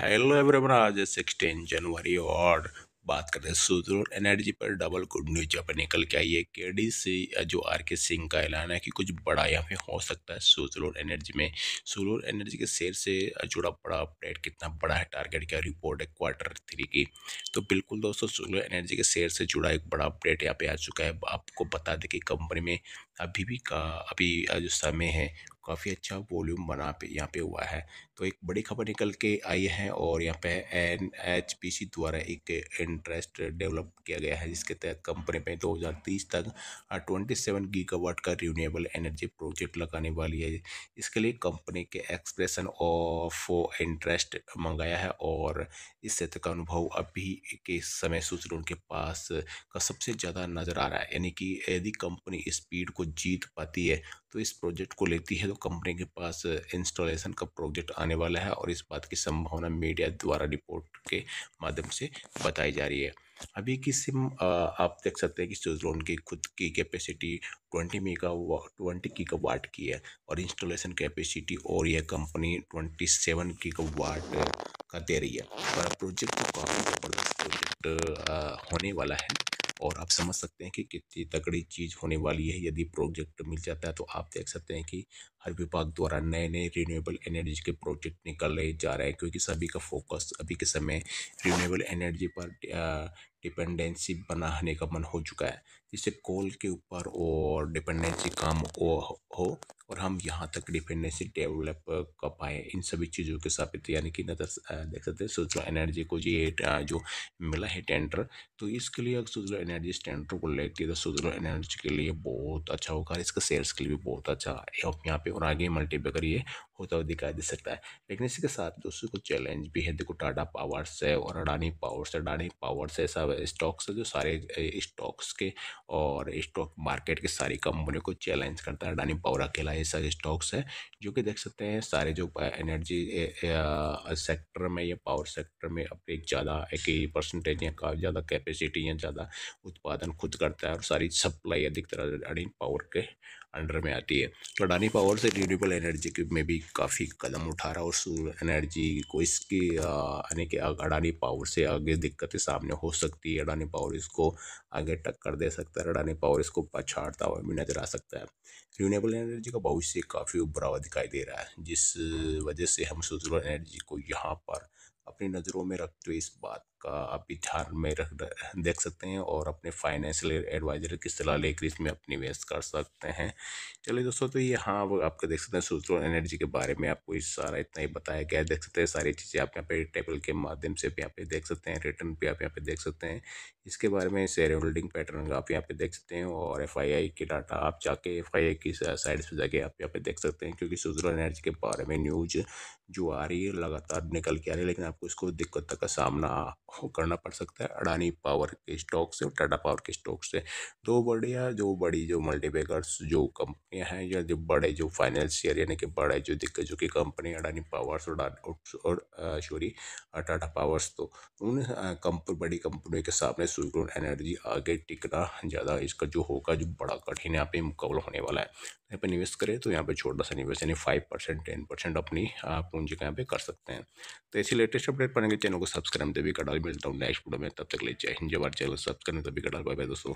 hello everyone आज है sixteen जनवरी और बात करते हैं सुदूर एनर्जी पर डबल गुड न्यूज यहाँ पर निकल के आई है के डी सी जो आर के सिंह का ऐलान है कि कुछ बड़ा यहाँ पे हो सकता है सोलर एनर्जी में सोलर एनर्जी के शेयर से जुड़ा बड़ा अपडेट कितना बड़ा है टारगेट क्या रिपोर्ट है क्वार्टर थ्री की तो बिल्कुल दोस्तों सोलर एनर्जी के शेयर से जुड़ा एक बड़ा अपडेट यहाँ पे आ चुका है आपको बता दें कि कंपनी में अभी भी का अभी जो समय है काफ़ी अच्छा वॉल्यूम बना पे यहाँ पे हुआ है तो एक बड़ी खबर निकल के आई है और यहाँ पे एन एच पी सी द्वारा एक इंटरेस्ट डेवलप किया गया है जिसके तहत कंपनी में 2030 तक 27 गीगावाट का रीन्यूएबल एनर्जी प्रोजेक्ट लगाने वाली है इसके लिए कंपनी के एक्सप्रेशन ऑफ इंटरेस्ट मंगाया है और इस क्षेत्र का अनुभव अभी के समय सूत्र उनके पास का सबसे ज़्यादा नज़र आ रहा है यानी कि यदि कंपनी स्पीड को जीत पाती है तो इस प्रोजेक्ट को लेती है तो कंपनी के पास इंस्टॉलेशन का प्रोजेक्ट आने वाला है और इस बात की संभावना मीडिया द्वारा रिपोर्ट के माध्यम से बताई जा रही है अभी की सिम आप देख सकते हैं कि स्विजलोन की खुद की कैपेसिटी ट्वेंटी मेगा ट्वेंटी की का वाट की है और इंस्टॉलेशन कैपेसिटी और यह कंपनी ट्वेंटी सेवन की का वाट का दे रही है पर प्रोजेक्ट तो काफ़ी ज़बरदस्त प्रोजेक्ट होने वाला है और आप समझ सकते हैं कि कितनी तगड़ी चीज़ होने वाली है यदि प्रोजेक्ट मिल जाता है तो आप देख सकते हैं कि हर विभाग द्वारा नए नए रिन्यूएबल एनर्जी के प्रोजेक्ट निकले जा रहे हैं क्योंकि सभी का फोकस अभी के समय रिन्यूएबल एनर्जी पर डिपेंडेंसी बनाने का मन हो चुका है जिससे कोल के ऊपर और डिपेंडेंसी कम हो और हम यहाँ तक डिपेंडेंसी डेवलप कर पाए इन सभी चीज़ों के साथ यानी कि नजर देख सकते हैं सोलर एनर्जी को ये जो मिला है टेंडर तो इसके लिए अगर सोलर एनर्जी इस टेंडर को लेती है तो सोलर एनर्जी के लिए बहुत अच्छा होगा इसका सेल्स के लिए भी बहुत अच्छा है यहाँ पे और आगे मल्टीपेकर ये होता हुआ दिखाई दे सकता है लेकिन इसके साथ दोस्तों कुछ चैलेंज भी है देखो टाटा पावर्स है और अडानी पावर्स अडानी पावर्स ऐसा स्टॉक्स है जो सारे स्टॉक्स के और स्टॉक मार्केट के सारी कंपनी को चैलेंज करता है अडानी पावर अकेला ये सारे स्टॉक्स है जो कि देख सकते हैं सारे जो एनर्जी सेक्टर में या पावर सेक्टर में अपने एक ज़्यादा एक परसेंटेज या ज़्यादा कैपेसिटी या ज़्यादा उत्पादन खुद करता है और सारी सप्लाई अधिक तरह अडानी पावर के अंडर में आती है तो अडानी पावर्स से रीडेबल एनर्जी के में भी काफ़ी कदम उठा रहा है और सोलर एनर्जी को इसकी यानी कि अडानी पावर से आगे दिक्कतें सामने हो सकती है अडानी पावर इसको आगे टक्कर दे सकता है अडानी पावर इसको पछाड़ता हुआ भी नजर आ सकता है रीनेबल एनर्जी का भविष्य काफ़ी उभरा हुआ दिखाई दे रहा है जिस वजह से हम सोलर एनर्जी को यहाँ पर अपनी नज़रों में रखते हुए इस बात का आप भी ध्यान में रख देख सकते हैं और अपने फाइनेंशियल एडवाइजर की सलाह लेकर इसमें आप निवेश कर सकते हैं चलिए दोस्तों तो ये हाँ आपके देख सकते हैं सोशल एनर्जी के बारे में आपको इस सारा इतना ही बताया गया देख सकते हैं सारी चीज़ें आप यहाँ पे टेबल के माध्यम से भी यहाँ पे देख सकते हैं रिटर्न भी आप यहाँ पे देख सकते हैं इसके बारे में शेयर होल्डिंग पैटर्न आप यहाँ पे देख सकते हैं और एफ आई डाटा आप जाके एफ आई की साइड से जाके आप यहाँ पे देख सकते हैं क्योंकि सोशल एनर्जी के बारे में न्यूज जो आ रही है लगातार निकल के आ रही है लेकिन आपको इसको दिक्कत का सामना करना पड़ सकता है अडानी पावर के स्टॉक से और टाटा पावर के स्टॉक से दो बढ़िया जो बड़ी जो मल्टीबैगर्स जो कंपनियां हैं या जो बड़े जो फाइनेंशियर यानी कि बड़े जो दिग्गजों की कंपनी अडानी पावर्स और सॉरी टाटा पावर्स तो उन कंप बड़ी कंपनियों के सामने सूर्य एनर्जी आगे टिकना ज़्यादा इसका जो होगा जो बड़ा कठिन यहाँ पे मुकाबला होने वाला है यहाँ पर निवेश करें तो यहाँ पे छोटा सा निवेश यानी फाइव परसेंट टेन परसेंट अपनी पूंजी का यहाँ पे कर सकते हैं तो ऐसी लेटेस्ट अपडेट पाने के चैनल को सब्सक्राइब तभी कटाल मिलता हूँ नेक्स्ट वीडियो में तब तक ले जय हिंद जवाहर चैनल सब्सक्राइब तभी कटाल बाय बाय दोस्तों